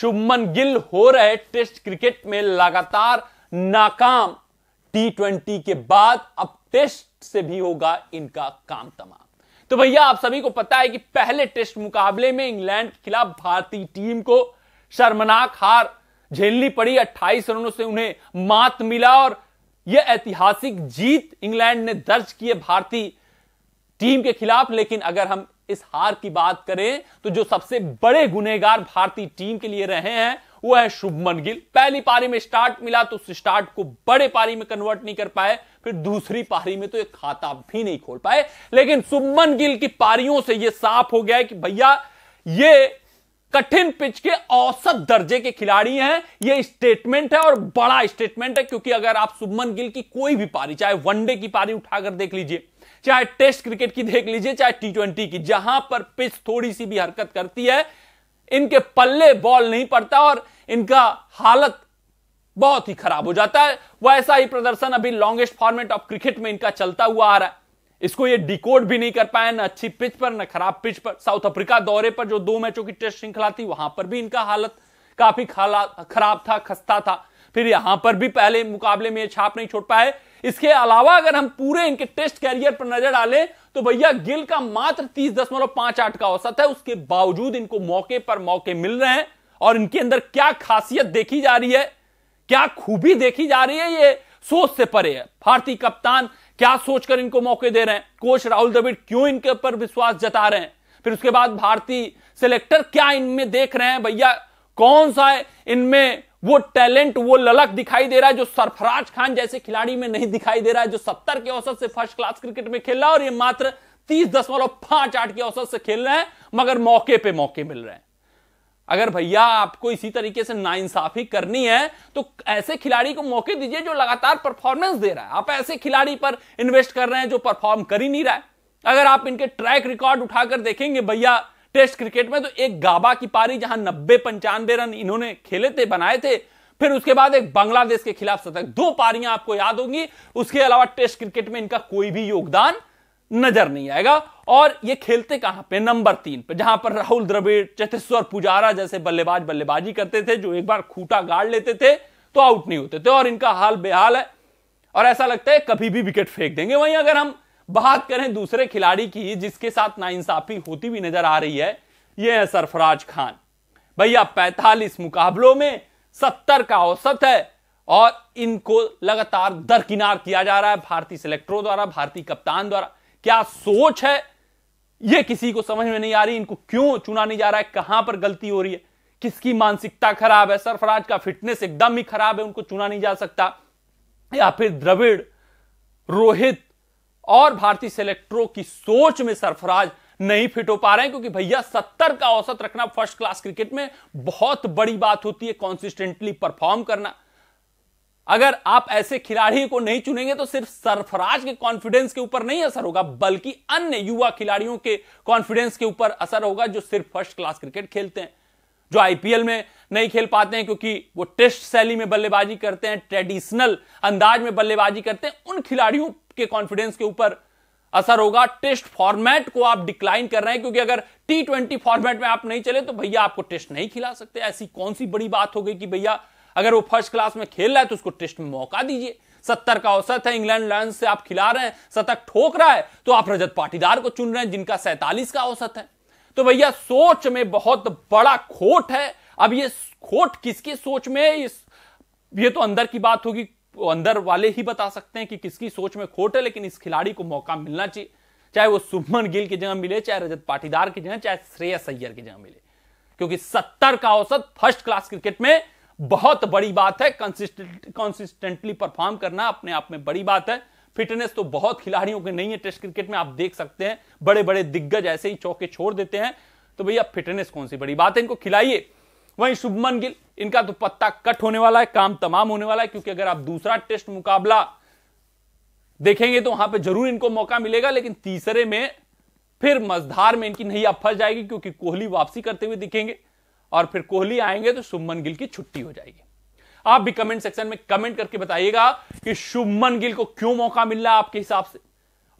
शुभमन गिल हो रहे test cricket में लगातार नाकाम टी ट्वेंटी के बाद अब टेस्ट से भी होगा इनका काम तमाम तो भैया आप सभी को पता है कि पहले टेस्ट मुकाबले में इंग्लैंड के खिलाफ भारतीय टीम को शर्मनाक हार झेलनी पड़ी 28 रनों से उन्हें मात मिला और यह ऐतिहासिक जीत इंग्लैंड ने दर्ज किए भारतीय टीम के खिलाफ लेकिन अगर हम इस हार की बात करें तो जो सबसे बड़े गुनेगार भारतीय टीम के लिए रहे हैं वो है शुभमन गिल पहली पारी में स्टार्ट मिला तो उस स्टार्ट को बड़े पारी में कन्वर्ट नहीं कर पाए फिर दूसरी पारी में तो एक खाता भी नहीं खोल पाए लेकिन शुभमन गिल की पारियों से यह साफ हो गया कि भैया ये कठिन पिच के औसत दर्जे के खिलाड़ी हैं यह स्टेटमेंट है और बड़ा स्टेटमेंट है क्योंकि अगर आप सुमन गिल की कोई भी पारी चाहे वनडे की पारी उठाकर देख लीजिए चाहे टेस्ट क्रिकेट की देख लीजिए चाहे टी ट्वेंटी की जहां पर पिच थोड़ी सी भी हरकत करती है इनके पल्ले बॉल नहीं पड़ता और इनका हालत बहुत ही खराब हो जाता है वैसा ही प्रदर्शन अभी लॉन्गेस्ट फॉर्मेट ऑफ क्रिकेट में इनका चलता हुआ आ रहा है इसको ये डिकोड भी नहीं कर पाए ना अच्छी पिच पर ना खराब पिच पर साउथ अफ्रीका दौरे पर जो दो मैचों की टेस्ट श्रृंखला थी वहां पर भी इनका हालत काफी खराब था खस्ता था फिर यहां पर भी पहले मुकाबले में ये छाप नहीं छोड़ पाए इसके अलावा अगर हम पूरे इनके टेस्ट कैरियर पर नजर डालें तो भैया गिल का मात्र तीस दशमलव पांच आठ का औसत है उसके बावजूद इनको मौके पर मौके मिल रहे हैं और इनके अंदर क्या खासियत देखी जा रही है क्या खूबी देखी जा रही है ये सोच से परे है भारतीय कप्तान क्या सोचकर इनको मौके दे रहे हैं कोच राहुल द्रविड़ क्यों इनके ऊपर विश्वास जता रहे हैं फिर उसके बाद भारतीय सिलेक्टर क्या इनमें देख रहे हैं भैया कौन सा है इनमें वो टैलेंट वो ललक दिखाई दे रहा है जो सरफराज खान जैसे खिलाड़ी में नहीं दिखाई दे रहा है जो सत्तर के औसत से फर्स्ट क्लास क्रिकेट में खेल रहा है और ये मात्र तीस दशमलव पांच आठ के औसत से खेल रहे हैं मगर मौके पे मौके मिल रहे हैं अगर भैया आपको इसी तरीके से नाइंसाफी करनी है तो ऐसे खिलाड़ी को मौके दीजिए जो लगातार परफॉर्मेंस दे रहा है आप ऐसे खिलाड़ी पर इन्वेस्ट कर रहे हैं जो परफॉर्म कर ही नहीं रहा है अगर आप इनके ट्रैक रिकॉर्ड उठाकर देखेंगे भैया टेस्ट क्रिकेट में तो एक गाबा की पारी जहां नब्बे पंचानवे रन इन्होंने खेले थे बनाए थे फिर उसके बाद एक बांग्लादेश के खिलाफ शतक दो पारियां आपको याद होंगी उसके अलावा टेस्ट क्रिकेट में इनका कोई भी योगदान नजर नहीं आएगा और ये खेलते कहां पे नंबर तीन पे जहां पर राहुल द्रविड़ चेतेश्वर पुजारा जैसे बल्लेबाज बल्लेबाजी करते थे जो एक बार खूटा गाड़ लेते थे तो आउट नहीं होते थे और इनका हाल बेहाल है और ऐसा लगता है कभी भी विकेट फेंक देंगे वहीं अगर हम बात करें दूसरे खिलाड़ी की जिसके साथ नाइंसाफी होती हुई नजर आ रही है यह है सरफराज खान भैया पैंतालीस मुकाबलों में सत्तर का औसत है और इनको लगातार दरकिनार किया जा रहा है भारतीय सिलेक्टरों द्वारा भारतीय कप्तान द्वारा क्या सोच है यह किसी को समझ में नहीं आ रही इनको क्यों चुना नहीं जा रहा है कहां पर गलती हो रही है किसकी मानसिकता खराब है सरफराज का फिटनेस एकदम ही खराब है उनको चुना नहीं जा सकता या फिर द्रविड़ रोहित और भारतीय सेलेक्टरों की सोच में सरफराज नहीं फिट हो पा रहे हैं क्योंकि भैया सत्तर का औसत रखना फर्स्ट क्लास क्रिकेट में बहुत बड़ी बात होती है कॉन्सिस्टेंटली परफॉर्म करना अगर आप ऐसे खिलाड़ी को नहीं चुनेंगे तो सिर्फ सरफराज के कॉन्फिडेंस के ऊपर नहीं असर होगा बल्कि अन्य युवा खिलाड़ियों के कॉन्फिडेंस के ऊपर असर होगा जो सिर्फ फर्स्ट क्लास क्रिकेट खेलते हैं जो आईपीएल में नहीं खेल पाते हैं क्योंकि वो टेस्ट शैली में बल्लेबाजी करते हैं ट्रेडिशनल अंदाज में बल्लेबाजी करते हैं उन खिलाड़ियों के कॉन्फिडेंस के ऊपर असर होगा टेस्ट फॉर्मेट को आप डिक्लाइन कर रहे हैं क्योंकि अगर टी ट्वेंटी फॉर्मेट में आप नहीं चले तो भैया आपको टेस्ट नहीं खिला सकते ऐसी कौन सी बड़ी बात हो गई कि भैया अगर वो फर्स्ट क्लास में खेल रहा है तो उसको टेस्ट में मौका दीजिए सत्तर का औसत है इंग्लैंड लॉन्स से आप खिला रहे हैं शतक ठोक रहा है तो आप रजत पाटीदार को चुन रहे हैं जिनका सैतालीस का औसत है तो भैया सोच में बहुत बड़ा खोट है अब ये खोट किसकी सोच में इस ये तो अंदर की बात होगी अंदर वाले ही बता सकते हैं कि किसकी सोच में खोट है लेकिन इस खिलाड़ी को मौका मिलना चाहिए चाहे वो सुमन गिल की जगह मिले चाहे रजत पाटीदार की जगह चाहे श्रेयस अय्यर की जगह मिले क्योंकि सत्तर का औसत फर्स्ट क्लास क्रिकेट में बहुत बड़ी बात है कंसिस्टेंट कंसिस्टेंटली परफॉर्म करना अपने आप में बड़ी बात है फिटनेस तो बहुत खिलाड़ियों के नहीं है टेस्ट क्रिकेट में आप देख सकते हैं बड़े बड़े दिग्गज ऐसे ही चौके छोड़ देते हैं तो भैया फिटनेस कौन सी बड़ी बात है इनको खिलाइए वहीं शुभमन गिल इनका तो पत्ता कट होने वाला है काम तमाम होने वाला है क्योंकि अगर आप दूसरा टेस्ट मुकाबला देखेंगे तो वहां पर जरूर इनको मौका मिलेगा लेकिन तीसरे में फिर मजधार में इनकी नहीं अब फंस जाएगी क्योंकि कोहली वापसी करते हुए दिखेंगे और फिर कोहली आएंगे तो शुभमन गिल की छुट्टी हो जाएगी आप भी कमेंट सेक्शन में कमेंट करके बताइएगा कि शुभमन गिल को क्यों मौका मिल रहा है आपके हिसाब से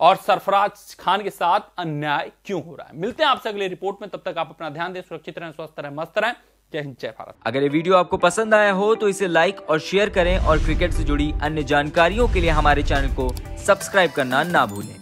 और सरफराज खान के साथ अन्याय क्यों हो रहा है मिलते हैं आपसे अगले रिपोर्ट में तब तक आप अपना ध्यान दें सुरक्षित रहें स्वस्थ रहें मस्त रहें जय हिंद जय भारत अगर ये वीडियो आपको पसंद आया हो तो इसे लाइक और शेयर करें और क्रिकेट से जुड़ी अन्य जानकारियों के लिए हमारे चैनल को सब्सक्राइब करना ना भूलें